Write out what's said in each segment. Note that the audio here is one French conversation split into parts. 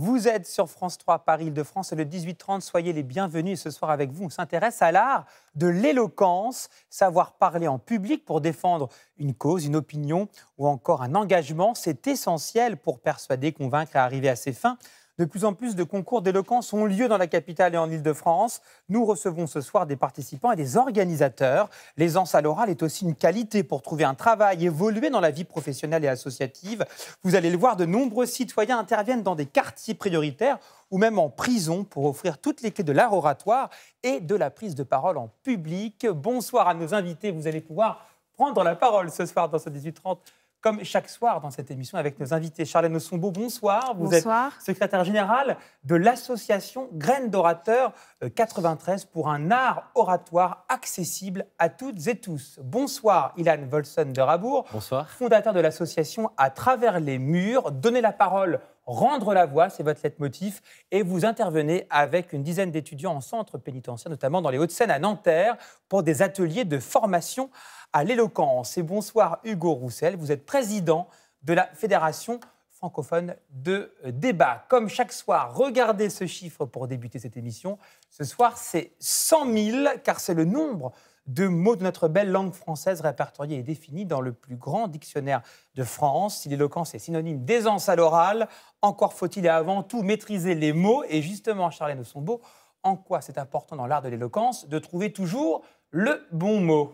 Vous êtes sur France 3 Paris-Île-de-France et le 18-30. Soyez les bienvenus. et Ce soir, avec vous, on s'intéresse à l'art de l'éloquence, savoir parler en public pour défendre une cause, une opinion ou encore un engagement. C'est essentiel pour persuader, convaincre et arriver à ses fins. De plus en plus de concours d'éloquence ont lieu dans la capitale et en Ile-de-France. Nous recevons ce soir des participants et des organisateurs. L'aisance à l'oral est aussi une qualité pour trouver un travail, évoluer dans la vie professionnelle et associative. Vous allez le voir, de nombreux citoyens interviennent dans des quartiers prioritaires ou même en prison pour offrir toutes les clés de l'art oratoire et de la prise de parole en public. Bonsoir à nos invités, vous allez pouvoir prendre la parole ce soir dans ce 18h30 comme chaque soir dans cette émission avec nos invités. Charlène Ossombo, bonsoir. bonsoir. êtes secrétaire général de l'association Graines d'orateurs 93 euh, pour un art oratoire accessible à toutes et tous. Bonsoir Ilan Volson de Rabourg, bonsoir. fondateur de l'association À travers les murs. donner la parole rendre la voix, c'est votre leitmotiv, motif, et vous intervenez avec une dizaine d'étudiants en centre pénitentiaire, notamment dans les Hauts-de-Seine à Nanterre, pour des ateliers de formation à l'éloquence. Et bonsoir Hugo Roussel, vous êtes président de la Fédération francophone de débat. Comme chaque soir, regardez ce chiffre pour débuter cette émission. Ce soir, c'est 100 000, car c'est le nombre de mots de notre belle langue française répertoriés et définis dans le plus grand dictionnaire de France. Si l'éloquence est synonyme d'aisance à l'oral, encore faut-il avant tout maîtriser les mots. Et justement, Charlène Sombo, en quoi c'est important dans l'art de l'éloquence de trouver toujours le bon mot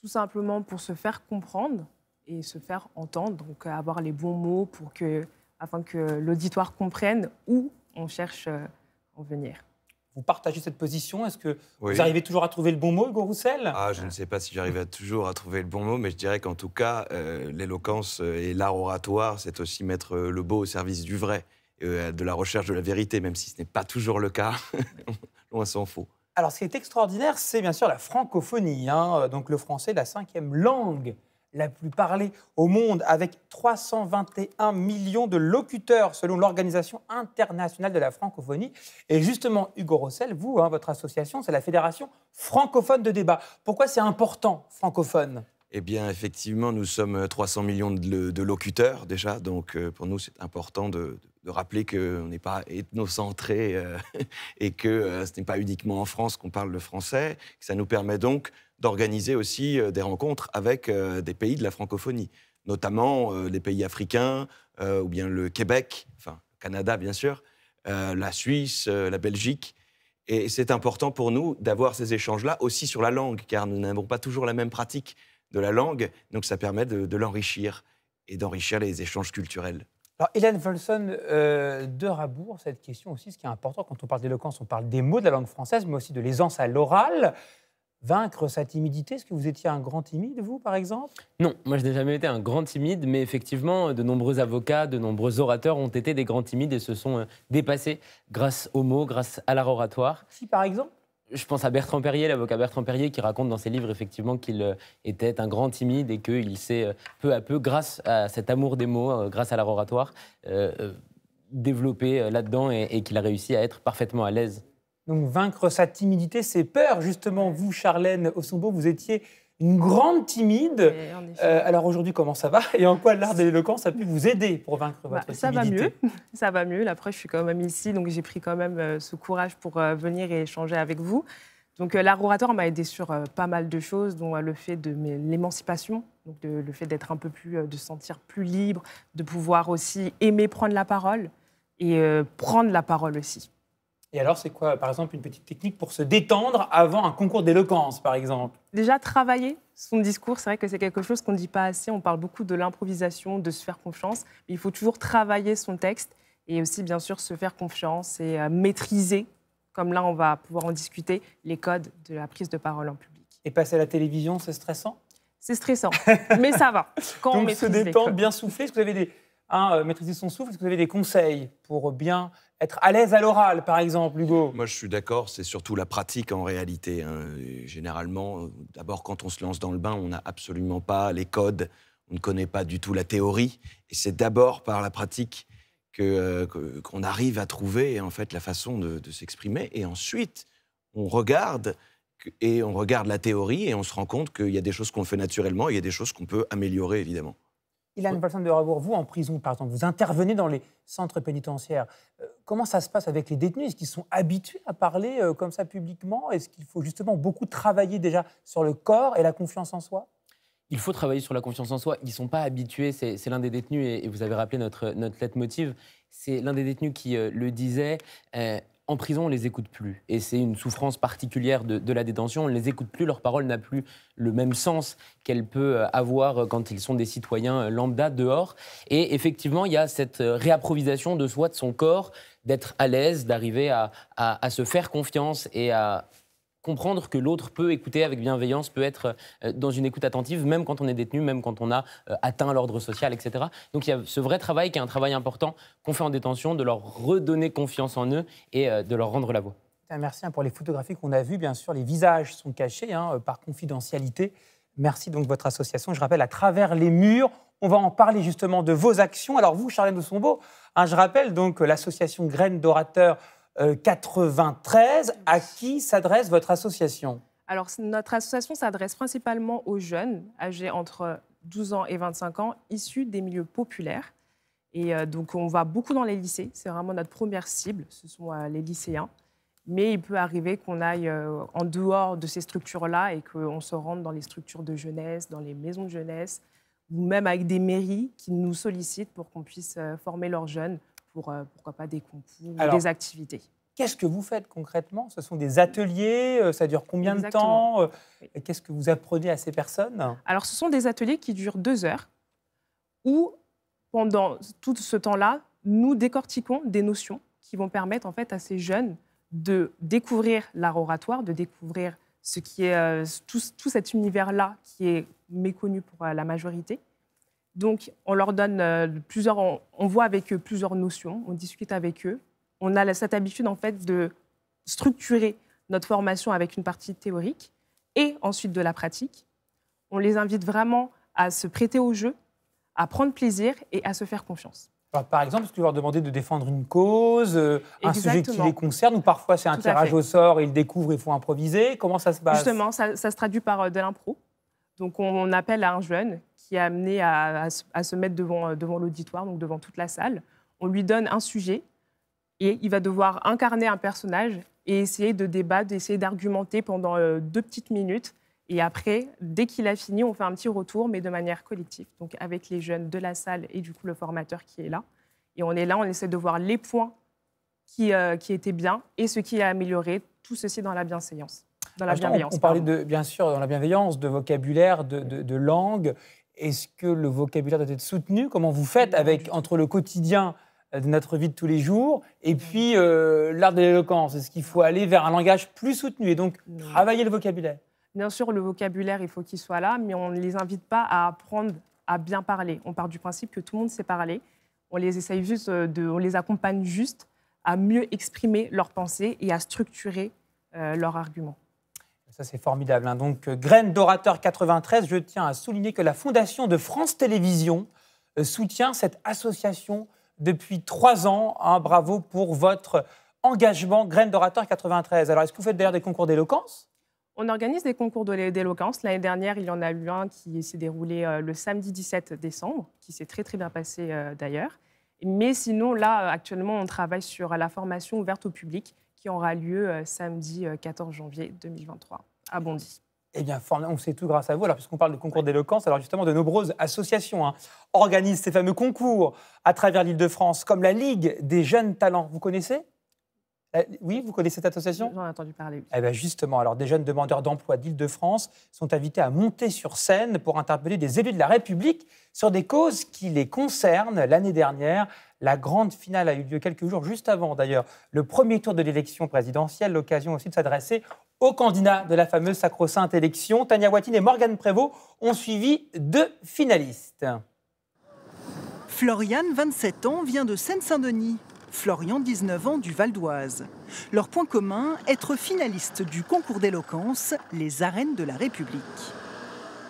tout simplement pour se faire comprendre et se faire entendre, donc euh, avoir les bons mots pour que, afin que l'auditoire comprenne où on cherche euh, à en venir. Vous partagez cette position Est-ce que vous arrivez toujours à trouver le bon mot, Hugo Roussel ah, Je ne sais pas si j'arrive toujours à trouver le bon mot, mais je dirais qu'en tout cas, euh, l'éloquence et l'art oratoire, c'est aussi mettre le beau au service du vrai, de la recherche de la vérité, même si ce n'est pas toujours le cas. Loin s'en faut. Alors, ce qui est extraordinaire, c'est bien sûr la francophonie, hein. donc le français, la cinquième langue la plus parlée au monde, avec 321 millions de locuteurs selon l'Organisation internationale de la francophonie. Et justement, Hugo Rossel, vous, hein, votre association, c'est la Fédération francophone de débat. Pourquoi c'est important, francophone eh bien, effectivement, nous sommes 300 millions de, locuteurs déjà, donc euh, pour nous, c'est important de, de rappeler qu'on n'est pas ethnocentré euh, et que euh, ce n'est pas uniquement en France qu'on parle le français. Ça nous permet donc d'organiser aussi euh, des rencontres avec des pays de la francophonie, notamment les pays africains ou bien le Québec, enfin le Canada bien sûr, la Suisse, la Belgique. Et c'est important pour nous d'avoir ces échanges-là aussi sur la langue, car nous n'avons pas toujours la même pratique de la langue, donc ça permet de l'enrichir et d'enrichir les échanges culturels. Alors, Hélène Volson euh, de Rabour, cette question aussi, ce qui est important quand on parle d'éloquence, on parle des mots de la langue française, mais aussi de l'aisance à l'oral. Vaincre sa timidité, est-ce que vous étiez un grand timide, vous, par exemple Non, moi je n'ai jamais été un grand timide, mais effectivement, de nombreux avocats, de nombreux orateurs ont été des grands timides et se sont euh, dépassés grâce aux mots, grâce à l'art oratoire. Si, par exemple je pense à Bertrand Perrier, l'avocat Bertrand Perrier, qui raconte dans ses livres effectivement qu'il euh, était un grand timide et qu'il s'est euh, peu à peu, grâce à cet amour des mots, euh, grâce à l'art oratoire, développé là-dedans et, qu'il a réussi à être parfaitement à l'aise. Donc vaincre sa timidité, ses peurs, justement. Vous, Charlène Ossombo, vous étiez une grande timide. Eh, euh, alors aujourd'hui, comment ça va Et en quoi l'art de l'éloquence a pu vous aider pour vaincre bah, votre ça va mieux. Ça va mieux. Après, je suis quand même ici, donc j'ai pris quand même euh, ce courage pour euh, venir et échanger avec vous. Donc l'art oratoire m'a aidé sur pas mal de choses, dont le fait de l'émancipation, donc le fait d'être un peu plus, de sentir plus libre, de pouvoir aussi aimer prendre la parole et prendre la parole aussi. Et alors, c'est quoi, par exemple, une petite technique pour se détendre avant un concours d'éloquence, par exemple Déjà, travailler son discours, c'est vrai que c'est quelque chose qu'on ne dit pas assez. On parle beaucoup de l'improvisation, de se faire confiance. Mais il faut toujours travailler son texte et aussi, bien sûr, se faire confiance et euh, maîtriser, comme là, on va pouvoir en discuter, les codes de la prise de parole en public. Et passer à la télévision, c'est stressant C'est stressant, mais ça va. Quand Donc, on se détendre, bien souffler. Est-ce que vous avez des euh, maîtriser son souffle Est-ce que vous avez des conseils pour bien être à l'aise à l'oral, par exemple, Hugo Moi, je suis d'accord, c'est surtout la pratique en réalité. Hein. Généralement, euh, d'abord, quand on se lance dans le bain, on n'a absolument pas les codes, on ne connaît pas du tout la théorie. Et c'est d'abord par la pratique euh, qu'on arrive à trouver en fait la façon de, de s'exprimer. Et ensuite, on regarde et on regarde la théorie et on se rend compte qu'il y a des choses qu'on fait naturellement et il y a des choses qu'on peut améliorer, évidemment. Il a une personne de Ravour, vous, en prison, par exemple, vous intervenez dans les centres pénitentiaires. Euh, comment ça se passe avec les détenus Est-ce qu'ils sont habitués à parler euh, comme ça publiquement Est-ce qu'il faut justement beaucoup travailler déjà sur le corps et la confiance en soi il faut travailler sur la confiance en soi. Ils ne sont pas habitués. C'est l'un des détenus, et, vous avez rappelé notre, notre lettre motive. C'est l'un des détenus qui euh, le disait en prison, on les écoute plus. Et c'est une souffrance particulière de, la détention. On ne les écoute plus, leur parole n'a plus le même sens qu'elle peut euh, avoir euh, quand ils sont des citoyens euh, lambda dehors. Et effectivement, il y a cette réapprovisation de soi, de son corps, d'être à l'aise, d'arriver à, se faire confiance et à comprendre que l'autre peut écouter avec bienveillance, peut être euh, dans une écoute attentive, même quand on est détenu, même quand on a euh, atteint l'ordre social, etc. Donc il y a ce vrai travail qui est un travail important qu'on fait en détention, de leur redonner confiance en eux et euh, de leur rendre la voix. Merci hein, pour les photographies qu'on a vues. Bien sûr, les visages sont cachés hein, par confidentialité. Merci donc votre association. Je rappelle, à travers les murs, on va en parler justement de vos actions. Alors vous, Charlène de hein, je rappelle donc l'association Graines d'orateurs 93. Euh, à qui s'adresse votre association Alors, notre association s'adresse principalement aux jeunes âgés entre 12 ans et 25 ans, issus des milieux populaires. Et euh, donc, on va beaucoup dans les lycées. C'est vraiment notre première cible, ce sont euh, les lycéens. Mais il peut arriver qu'on aille en dehors de ces structures-là et qu'on se rende dans les structures de jeunesse, dans les maisons de jeunesse, ou même avec des mairies qui nous sollicitent pour qu'on puisse former leurs jeunes pour, euh, pourquoi pas, des concours ou des activités. Qu'est-ce que vous faites concrètement Ce sont des ateliers, euh, ça dure combien de temps euh, Qu'est-ce que vous apprenez à ces personnes Alors, ce sont des ateliers qui durent deux heures, où pendant tout ce temps-là, nous décortiquons des notions qui vont permettre en fait à ces jeunes de découvrir l'art oratoire, de découvrir ce qui est tout, cet univers-là qui est méconnu pour la majorité, donc, on leur donne euh, plusieurs, on, voit avec eux plusieurs notions, on discute avec eux. On a cette habitude, en fait, de structurer notre formation avec une partie théorique et ensuite de la pratique. On les invite vraiment à se prêter au jeu, à prendre plaisir et à se faire confiance. par exemple, est-ce que leur demandais de défendre une cause, euh, un sujet qui les concerne, ou parfois c'est un tirage au sort, ils découvrent, il faut improviser Comment ça se passe Justement, ça, se traduit par euh, de l'impro. Donc on, appelle à un jeune qui est amené à, se mettre euh, devant, l'auditoire, donc devant toute la salle. On lui donne un sujet et il va devoir incarner un personnage et essayer de débattre, d'essayer d'argumenter pendant euh, deux petites minutes. Et après, dès qu'il a fini, on fait un petit retour, mais de manière collective, donc avec les jeunes de la salle et du coup le formateur qui est là. Et on est là, on essaie de voir les points qui, euh, qui étaient bien et ce qui a amélioré, tout ceci dans la bienséance. Ah, on, parlait de, bien sûr dans la bienveillance, de vocabulaire, de, langue. Est-ce que le vocabulaire doit être soutenu Comment vous faites avec, entre le quotidien euh, de notre vie de tous les jours et puis euh, l'art de l'éloquence Est-ce qu'il faut aller vers un langage plus soutenu et donc travailler le vocabulaire Bien sûr, le vocabulaire, il faut qu'il soit là, mais on ne les invite pas à apprendre à bien parler. On part du principe que tout le monde sait parler. On les essaye juste, euh, de, on les accompagne juste à mieux exprimer leurs pensées et à structurer leur leurs arguments. Ça, c'est formidable. Hein. Donc, euh, Graines d'Orateur 93, je tiens à souligner que la Fondation de France Télévisions euh, soutient cette association depuis trois ans. Hein. Bravo pour votre engagement, Graine d'Orateur 93. Alors, est-ce que vous faites d'ailleurs des concours d'éloquence on organise des concours d'éloquence. L'année dernière, il y en a eu un qui s'est déroulé euh, le samedi 17 décembre, qui s'est très très bien passé d'ailleurs. Mais sinon, là, actuellement, on travaille sur la formation ouverte au public qui aura lieu euh, samedi 14 euh, janvier 2023 à eh Bondy. Eh bien, on sait tout grâce à vous. Alors, puisqu'on parle de concours d'éloquence, alors justement, de nombreuses associations hein, organisent ces fameux concours à travers l'île de France, comme la Ligue des jeunes talents. Vous connaissez euh, oui, vous connaissez cette association J'en ai entendu parler. Eh bien justement, alors des jeunes demandeurs d'emploi d'Île-de-France sont invités à monter sur scène pour interpeller des élus de la République sur des causes qui les concernent. L'année dernière, la grande finale a eu lieu quelques jours juste avant, d'ailleurs, le premier tour de l'élection présidentielle, l'occasion aussi de s'adresser aux candidats de la fameuse sacro-sainte élection. Tania Watine et Morgane Prévost ont suivi deux finalistes. Florian, 27 ans, vient de Seine-Saint-Denis. Florian, 19 ans, du Val d'Oise. Leur point commun, être finaliste du concours d'éloquence, les arènes de la République.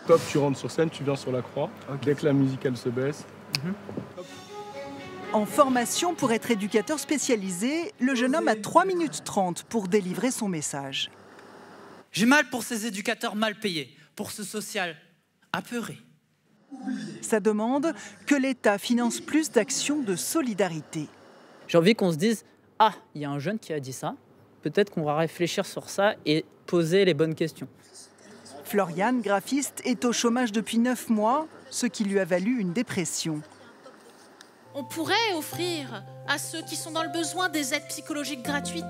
Top, tu rentres sur scène, tu viens sur la croix. Dès que la musique, elle se baisse. Mhm. En formation pour être éducateur spécialisé, le jeune homme a 3 minutes 30 pour délivrer son message. J'ai mal pour ces éducateurs mal payés, pour ce social apeuré. Ça demande que l'État finance plus d'actions de solidarité. J'ai envie qu'on se dise Ah, il y a un jeune qui a dit ça, peut-être qu'on va réfléchir sur ça et poser les bonnes questions. Floriane, graphiste, est au chômage depuis 9 mois, ce qui lui a valu une dépression on pourrait offrir à ceux qui sont dans le besoin des aides psychologiques gratuites.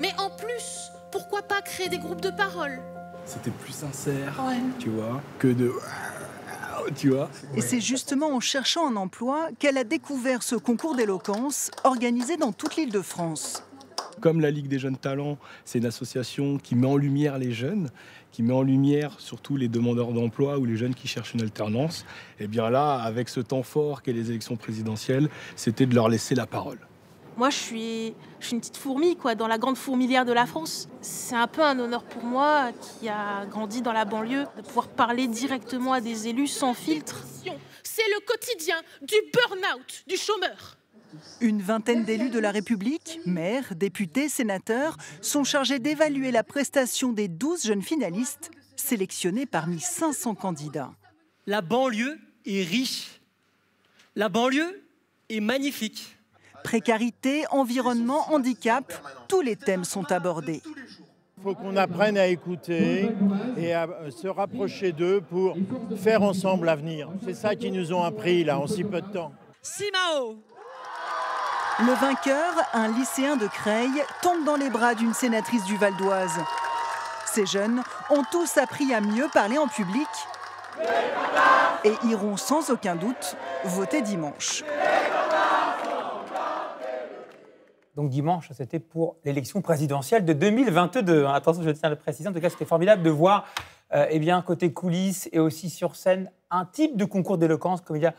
Mais en plus, pourquoi pas créer des groupes de parole C'était plus sincère, tu vois, que de... Tu vois Et c'est justement en cherchant un emploi qu'elle a découvert ce concours d'éloquence organisé dans toute l'île de France comme la Ligue des jeunes talents, c'est une association qui met en lumière les jeunes, qui met en lumière surtout les demandeurs d'emploi ou les jeunes qui cherchent une alternance. Et eh bien là, avec ce temps fort qu'est les élections présidentielles, c'était de leur laisser la parole. Moi, je suis, je suis une petite fourmi, quoi, dans la grande fourmilière de la France. C'est un peu un honneur pour moi, qui a grandi dans la banlieue, de pouvoir parler directement à des élus sans filtre. C'est le quotidien du burn-out du chômeur. Une vingtaine d'élus de la République, maires, députés, sénateurs, sont chargés d'évaluer la prestation des 12 jeunes finalistes sélectionnés parmi 500 candidats. La banlieue est riche. La banlieue est magnifique. Précarité, environnement, handicap, tous les thèmes sont abordés. Il faut qu'on apprenne à écouter et à euh, se rapprocher d'eux pour faire ensemble l'avenir. C'est ça qu'ils nous ont appris là en si peu de temps. Simao le vainqueur, un lycéen de Creil, tombe dans les bras d'une sénatrice du Val d'Oise. Ces jeunes ont tous appris à mieux parler en public et iront sans aucun doute voter dimanche. Donc dimanche, c'était pour l'élection présidentielle de 2022. Attention, je tiens à le préciser. En tout cas, c'était formidable de voir, euh, eh bien, côté coulisses et aussi sur scène, un type de concours d'éloquence, comme il y a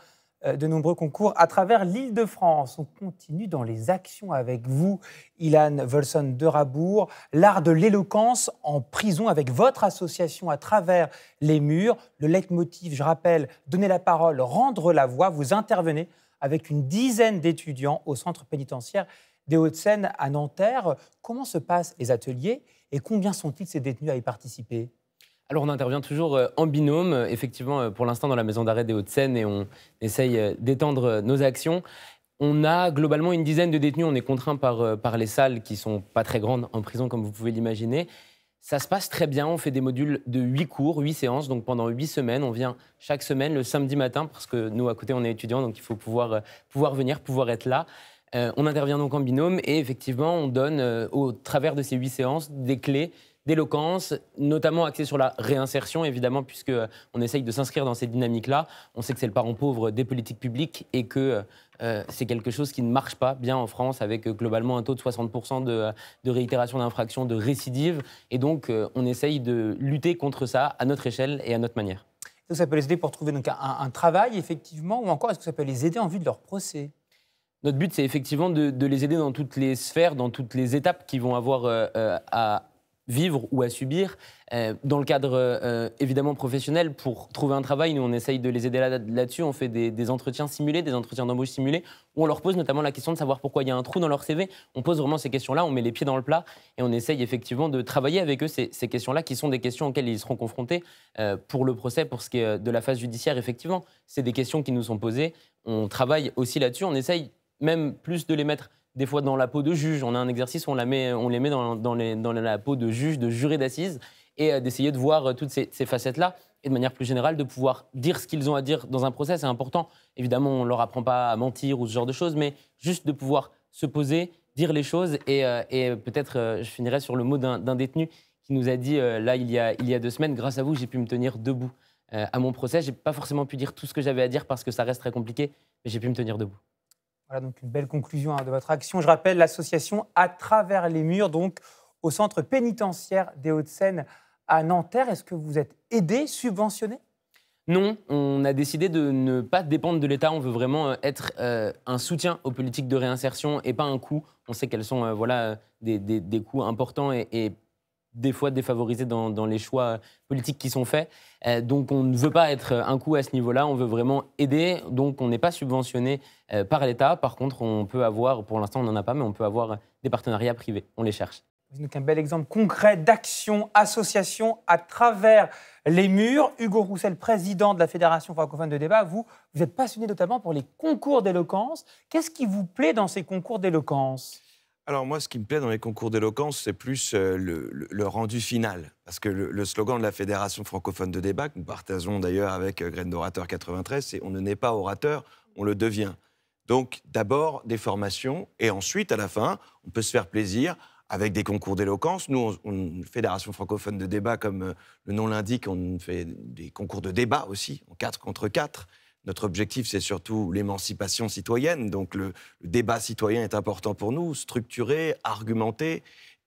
euh, de nombreux concours à travers l'île de France. On continue dans les actions avec vous, Ilan Volson de Rabourg, l'art de l'éloquence en prison avec votre association à travers les murs. Le leitmotiv, je rappelle, donner la parole, rendre la voix. Vous intervenez avec une dizaine d'étudiants au centre pénitentiaire des Hauts-de-Seine à Nanterre. Comment se passent les ateliers et combien sont-ils ces détenus à y participer alors on intervient toujours euh, en binôme, euh, effectivement, euh, pour l'instant dans la maison d'arrêt des Hauts-de-Seine et on essaye d'étendre nos actions. On a globalement une dizaine de détenus, on est contraint par, les salles qui sont pas très grandes en prison comme vous pouvez l'imaginer. Ça se passe très bien, on fait des modules de 8 cours, 8 séances, donc pendant 8 semaines, on vient chaque semaine le samedi matin, parce que nous à côté on est étudiants, donc il faut pouvoir, pouvoir venir, pouvoir être là. on intervient donc en binôme et effectivement on donne au travers de ces 8 séances des clés d'éloquence, notamment axé sur la réinsertion, évidemment, puisque euh, on essaye de s'inscrire dans ces dynamiques là On sait que c'est le parent pauvre des politiques publiques et que euh, euh, c'est quelque chose qui ne marche pas bien en France, avec globalement un taux de 60% de, réitération d'infraction, de récidive. Et donc, on essaye de lutter contre ça à notre échelle et à notre manière. Est-ce que ça peut les aider pour trouver donc, un, travail, effectivement, ou encore est-ce que ça peut les aider en vue de leur procès notre but, c'est effectivement de, de, les aider dans toutes les sphères, dans toutes les étapes qu'ils vont avoir à, vivre ou à subir. Euh, dans le cadre euh, évidemment professionnel, pour trouver un travail, nous on essaye de les aider là-dessus. on fait des, entretiens simulés, des entretiens d'embauche simulés, où on leur pose notamment la question de savoir pourquoi il y a un trou dans leur CV. On pose vraiment ces questions-là, on met les pieds dans le plat et on essaye effectivement de travailler avec eux ces, ces questions-là, qui sont des questions auxquelles ils seront confrontés euh, pour le procès, pour ce qui est de la phase judiciaire. Effectivement, c'est des questions qui nous sont posées. On travaille aussi là-dessus, on essaye même plus de les mettre des fois dans la peau de juge. On a un exercice où on, les met dans, la peau de juge, de juré d'assises, et euh, d'essayer de voir euh, toutes ces, facettes-là. Et de manière plus générale, de pouvoir dire ce qu'ils ont à dire dans un procès, c'est important. Évidemment, on leur apprend pas à mentir ou ce genre de choses, mais juste de pouvoir se poser, dire les choses. Et, euh, peut-être, je finirai sur le mot d'un détenu qui nous a dit, là, il y a, il y a deux semaines, grâce à vous, j'ai pu me tenir debout. à mon procès, j'ai pas forcément pu dire tout ce que j'avais à dire parce que ça reste très compliqué, mais j'ai pu me tenir debout. Voilà donc une belle conclusion hein, de votre action. Je rappelle l'association À travers les murs, donc au centre pénitentiaire des Hauts-de-Seine à Nanterre. Est-ce que vous êtes aidé, subventionné non, on a décidé de ne pas dépendre de l'État. On veut vraiment euh, être euh, un soutien aux politiques de réinsertion et pas un coût. On sait qu'elles sont euh, voilà, des, coûts importants et, et des fois défavorisés dans, les choix politiques qui sont faits. Euh, donc on ne veut pas être un coup à ce niveau-là, on veut vraiment aider. Donc on n'est pas subventionné euh, par l'État. Par contre, on peut avoir, pour l'instant on n'en a pas, mais on peut avoir des partenariats privés. On les cherche. Donc un bel exemple concret d'action, association à travers les murs. Hugo Roussel, président de la Fédération francophone de débat, vous, vous êtes passionné notamment pour les concours d'éloquence. Qu'est-ce qui vous plaît dans ces concours d'éloquence alors moi, ce qui me plaît dans les concours d'éloquence, c'est plus euh, le, rendu final. Parce que le, slogan de la Fédération francophone de débat, que nous partageons d'ailleurs avec euh, Graine d'Orateur 93, c'est on ne naît pas orateur, on le devient. Donc d'abord des formations, et ensuite, à la fin, on peut se faire plaisir avec des concours d'éloquence. Nous, on, Fédération francophone de débat, comme euh, le nom l'indique, on fait des concours de débat aussi, en 4 contre 4. Notre objectif, c'est surtout l'émancipation citoyenne. Donc le, débat citoyen est important pour nous, structuré, argumenté.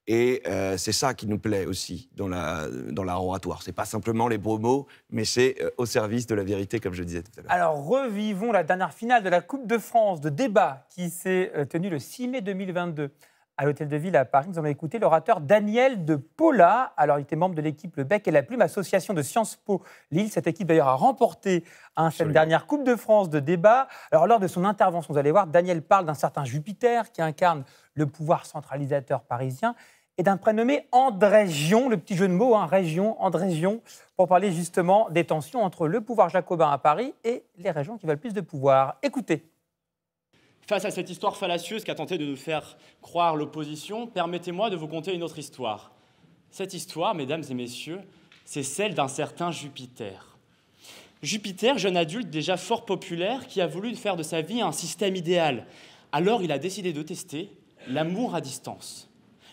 Et euh, c'est ça qui nous plaît aussi dans la, dans la oratoire. Ce n'est pas simplement les beaux mots, mais c'est euh, au service de la vérité, comme je disais tout à l'heure. Alors revivons la dernière finale de la Coupe de France de débat qui s'est euh, tenue le 6 mai 2022 à l'hôtel de ville à Paris. Nous allons écouté l'orateur Daniel de Paula. Alors, il était membre de l'équipe Le Bec et la Plume, association de Sciences Po Lille. Cette équipe, d'ailleurs, a remporté hein, cette dernière Coupe de France de débat. Alors, lors de son intervention, vous allez voir, Daniel parle d'un certain Jupiter qui incarne le pouvoir centralisateur parisien et d'un prénommé Gion. le petit jeu de mots, hein, région, Andrégion, pour parler justement des tensions entre le pouvoir jacobin à Paris et les régions qui veulent plus de pouvoir. Écoutez. Face à cette histoire fallacieuse qu'a tenté de nous faire croire l'opposition, permettez-moi de vous conter une autre histoire. Cette histoire, mesdames et messieurs, c'est celle d'un certain Jupiter. Jupiter, jeune adulte déjà fort populaire, qui a voulu faire de sa vie un système idéal. Alors il a décidé de tester l'amour à distance.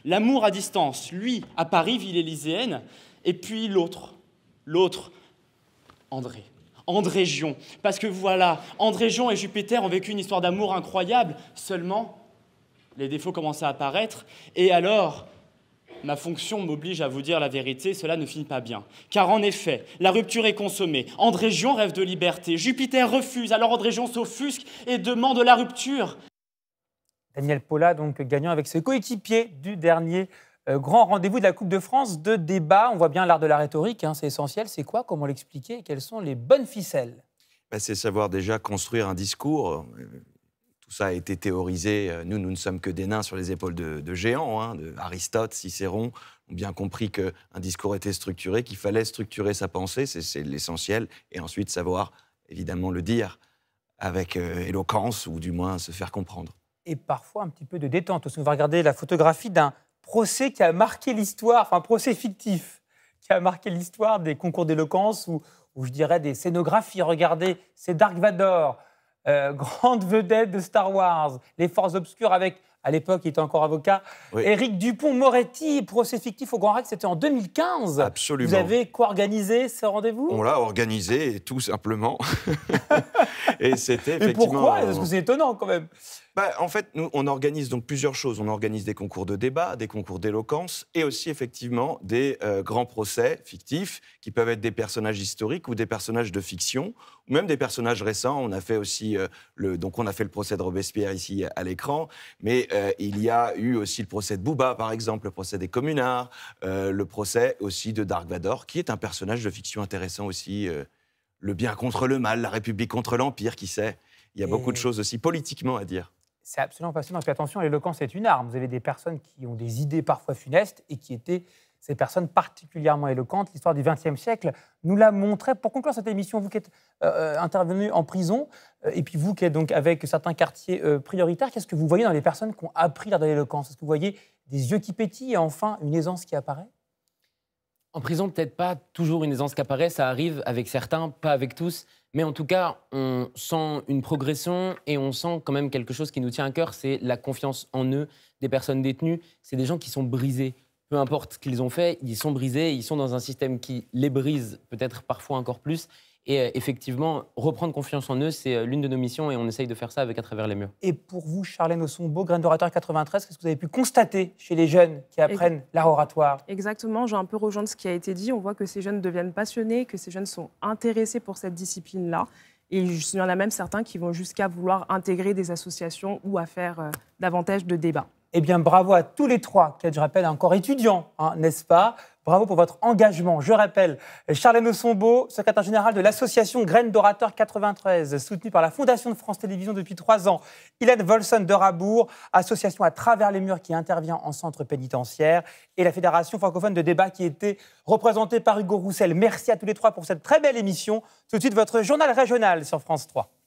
L'amour à distance, lui à Paris, ville élyséenne, et puis l'autre, l'autre, André. André-Gion. Parce que voilà, André-Gion et Jupiter ont vécu une histoire d'amour incroyable, seulement les défauts commencent à apparaître, et alors ma fonction m'oblige à vous dire la vérité, cela ne finit pas bien. Car en effet, la rupture est consommée. André-Gion rêve de liberté, Jupiter refuse, alors André-Gion s'offusque et demande la rupture. Daniel Paula, donc gagnant avec ses coéquipiers du dernier euh, grand rendez-vous de la Coupe de France de débat. On voit bien l'art de la rhétorique, hein, c'est essentiel. C'est quoi Comment l'expliquer Quelles sont les bonnes ficelles ben, C'est savoir déjà construire un discours. Euh, tout ça a été théorisé. Euh, nous, nous ne sommes que des nains sur les épaules de, géants. Hein, de Aristote, Cicéron ont bien compris qu'un discours était structuré, qu'il fallait structurer sa pensée, c'est l'essentiel. Et ensuite, savoir évidemment le dire avec éloquence ou du moins se faire comprendre. Et parfois un petit peu de détente. Aussi, on va regarder la photographie d'un procès qui a marqué l'histoire, enfin procès fictif, qui a marqué l'histoire des concours d'éloquence ou, je dirais des scénographies. Regardez, c'est Dark Vador, euh, grande vedette de Star Wars, les forces obscures avec, à l'époque, il était encore avocat, eric Éric Dupont-Moretti, procès fictif au Grand Rex, c'était en 2015. Absolument. Vous avez co-organisé ce rendez-vous On l'a organisé, tout simplement. et c'était effectivement... Et pourquoi Parce que c'est étonnant quand même bah, en fait, nous, on organise donc plusieurs choses. On organise des concours de débat, des concours d'éloquence et aussi effectivement des euh, grands procès fictifs qui peuvent être des personnages historiques ou des personnages de fiction ou même des personnages récents. On a fait aussi euh, le, donc on a fait le procès de Robespierre ici à l'écran, mais euh, il y a eu aussi le procès de Bouba, par exemple, le procès des communards, le procès aussi de Dark Vador, qui est un personnage de fiction intéressant aussi. le bien contre le mal, la République contre l'Empire, qui sait. Il y a beaucoup de choses aussi politiquement à dire. C'est absolument passionnant. Puis attention, l'éloquence est une arme. Vous avez des personnes qui ont des idées parfois funestes et qui étaient ces personnes particulièrement éloquentes. L'histoire du XXe siècle nous l'a montré. Pour conclure cette émission, vous qui êtes euh, euh, intervenu en prison, euh, et puis vous qui êtes donc avec certains quartiers prioritaires, qu'est-ce que vous voyez dans les personnes qui ont appris l'art de l'éloquence Est-ce que vous voyez des yeux qui pétillent et enfin une aisance qui apparaît en prison, peut-être pas toujours une aisance qui apparaît, ça arrive avec certains, pas avec tous, mais en tout cas, on sent une progression et on sent quand même quelque chose qui nous tient à cœur, c'est la confiance en eux des personnes détenues. C'est des gens qui sont brisés. Peu importe ce qu'ils ont fait, ils sont brisés, ils sont dans un système qui les brise peut-être parfois encore plus. Et euh, effectivement, reprendre confiance en eux, c'est euh, l'une de nos missions et on essaye de faire ça avec À travers les murs. Et pour vous, Charlène beau graine d'orateur 93, qu'est-ce que vous avez pu constater chez les jeunes qui apprennent l'art oratoire Exactement, j'ai un peu rejoint ce qui a été dit. On voit que ces jeunes deviennent passionnés, que ces jeunes sont intéressés pour cette discipline-là. Et il y en a même certains qui vont jusqu'à vouloir intégrer des associations ou à faire euh, davantage de débats. Eh bien, bravo à tous les trois, qui, je rappelle, encore étudiants, hein, n'est-ce pas Bravo pour votre engagement. Je rappelle, Charlène Sombo, secrétaire générale de l'association Graines d'Orateurs 93, soutenue par la Fondation de France Télévisions depuis trois ans. Hélène Volson de Rabourg, association à travers les murs qui intervient en centre pénitentiaire. Et la Fédération francophone de débat qui était représentée par Hugo Roussel. Merci à tous les trois pour cette très belle émission. Tout de suite, votre journal régional sur France 3.